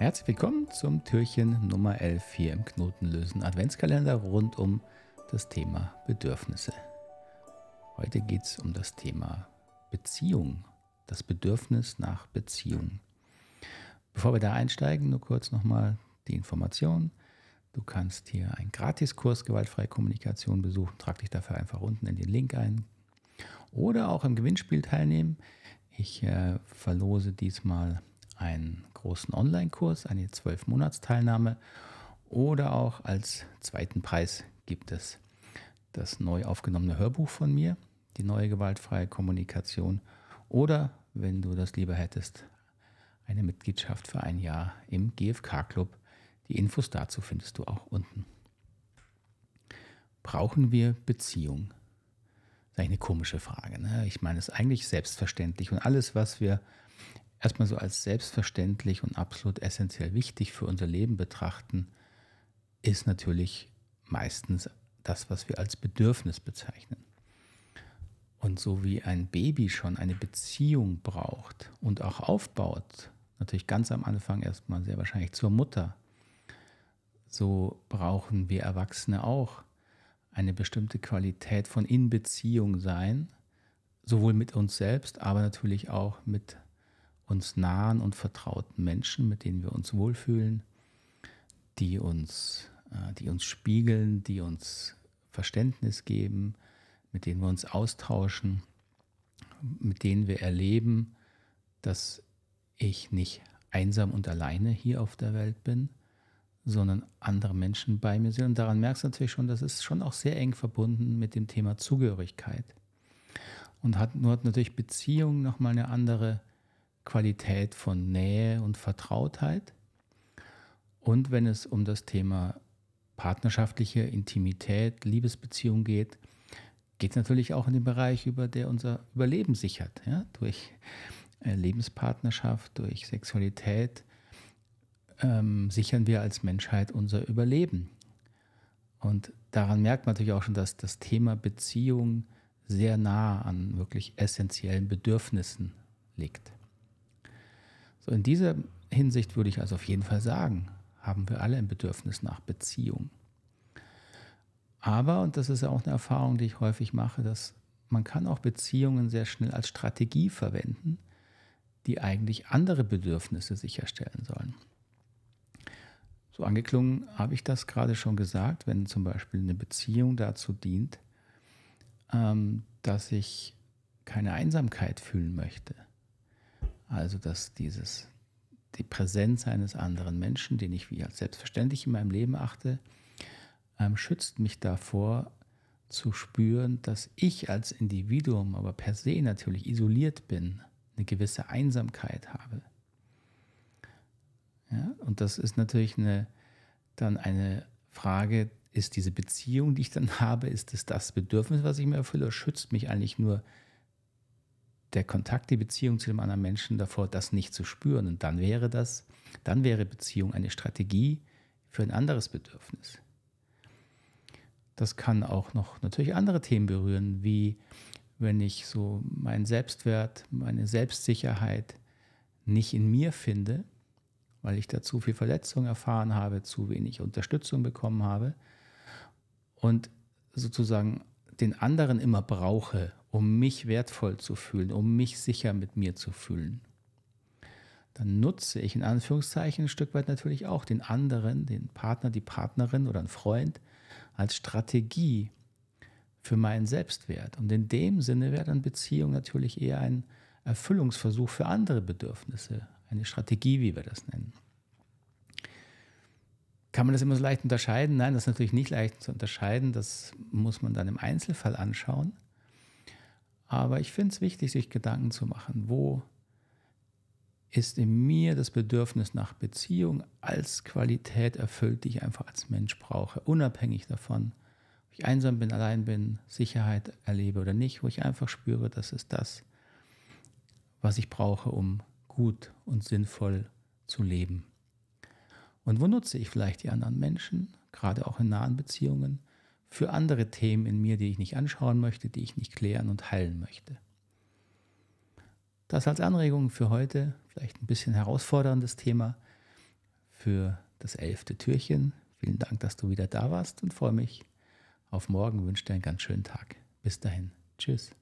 Herzlich willkommen zum Türchen Nummer 11 hier im Knotenlösen Adventskalender rund um das Thema Bedürfnisse. Heute geht es um das Thema Beziehung, das Bedürfnis nach Beziehung. Bevor wir da einsteigen, nur kurz nochmal die Information. Du kannst hier einen Gratiskurs Gewaltfreie Kommunikation besuchen. Trag dich dafür einfach unten in den Link ein. Oder auch im Gewinnspiel teilnehmen. Ich äh, verlose diesmal einen großen Online-Kurs, eine 12-Monats-Teilnahme oder auch als zweiten Preis gibt es das neu aufgenommene Hörbuch von mir, die neue gewaltfreie Kommunikation oder, wenn du das lieber hättest, eine Mitgliedschaft für ein Jahr im GFK-Club. Die Infos dazu findest du auch unten. Brauchen wir Beziehung? Das ist eigentlich eine komische Frage. Ne? Ich meine, es ist eigentlich selbstverständlich und alles, was wir erstmal so als selbstverständlich und absolut essentiell wichtig für unser Leben betrachten, ist natürlich meistens das, was wir als Bedürfnis bezeichnen. Und so wie ein Baby schon eine Beziehung braucht und auch aufbaut, natürlich ganz am Anfang erstmal sehr wahrscheinlich zur Mutter, so brauchen wir Erwachsene auch eine bestimmte Qualität von In-Beziehung sein, sowohl mit uns selbst, aber natürlich auch mit uns nahen und vertrauten Menschen, mit denen wir uns wohlfühlen, die uns, äh, die uns spiegeln, die uns Verständnis geben, mit denen wir uns austauschen, mit denen wir erleben, dass ich nicht einsam und alleine hier auf der Welt bin, sondern andere Menschen bei mir sind. Und daran merkst du natürlich schon, das ist schon auch sehr eng verbunden mit dem Thema Zugehörigkeit. Und hat nur hat natürlich Beziehung nochmal eine andere Qualität von Nähe und Vertrautheit. Und wenn es um das Thema partnerschaftliche Intimität, Liebesbeziehung geht, geht es natürlich auch in den Bereich, über der unser Überleben sichert. Ja? Durch äh, Lebenspartnerschaft, durch Sexualität ähm, sichern wir als Menschheit unser Überleben. Und daran merkt man natürlich auch schon, dass das Thema Beziehung sehr nah an wirklich essentiellen Bedürfnissen liegt in dieser Hinsicht würde ich also auf jeden Fall sagen, haben wir alle ein Bedürfnis nach Beziehung. Aber, und das ist ja auch eine Erfahrung, die ich häufig mache, dass man kann auch Beziehungen sehr schnell als Strategie verwenden, die eigentlich andere Bedürfnisse sicherstellen sollen. So angeklungen habe ich das gerade schon gesagt, wenn zum Beispiel eine Beziehung dazu dient, ähm, dass ich keine Einsamkeit fühlen möchte, also, dass dieses, die Präsenz eines anderen Menschen, den ich wie als selbstverständlich in meinem Leben achte, ähm, schützt mich davor zu spüren, dass ich als Individuum, aber per se natürlich isoliert bin, eine gewisse Einsamkeit habe. Ja, und das ist natürlich eine, dann eine Frage, ist diese Beziehung, die ich dann habe, ist es das Bedürfnis, was ich mir erfülle, oder schützt mich eigentlich nur der Kontakt, die Beziehung zu dem anderen Menschen davor, das nicht zu spüren. Und dann wäre das, dann wäre Beziehung eine Strategie für ein anderes Bedürfnis. Das kann auch noch natürlich andere Themen berühren, wie wenn ich so meinen Selbstwert, meine Selbstsicherheit nicht in mir finde, weil ich da zu viel Verletzung erfahren habe, zu wenig Unterstützung bekommen habe und sozusagen den anderen immer brauche, um mich wertvoll zu fühlen, um mich sicher mit mir zu fühlen, dann nutze ich in Anführungszeichen ein Stück weit natürlich auch den anderen, den Partner, die Partnerin oder einen Freund als Strategie für meinen Selbstwert. Und in dem Sinne wäre dann Beziehung natürlich eher ein Erfüllungsversuch für andere Bedürfnisse, eine Strategie, wie wir das nennen. Kann man das immer so leicht unterscheiden? Nein, das ist natürlich nicht leicht zu unterscheiden. Das muss man dann im Einzelfall anschauen. Aber ich finde es wichtig, sich Gedanken zu machen, wo ist in mir das Bedürfnis nach Beziehung als Qualität erfüllt, die ich einfach als Mensch brauche, unabhängig davon, ob ich einsam bin, allein bin, Sicherheit erlebe oder nicht, wo ich einfach spüre, das ist das, was ich brauche, um gut und sinnvoll zu leben. Und wo nutze ich vielleicht die anderen Menschen, gerade auch in nahen Beziehungen, für andere Themen in mir, die ich nicht anschauen möchte, die ich nicht klären und heilen möchte. Das als Anregung für heute, vielleicht ein bisschen herausforderndes Thema für das elfte Türchen. Vielen Dank, dass du wieder da warst und freue mich auf morgen, wünsche dir einen ganz schönen Tag. Bis dahin. Tschüss.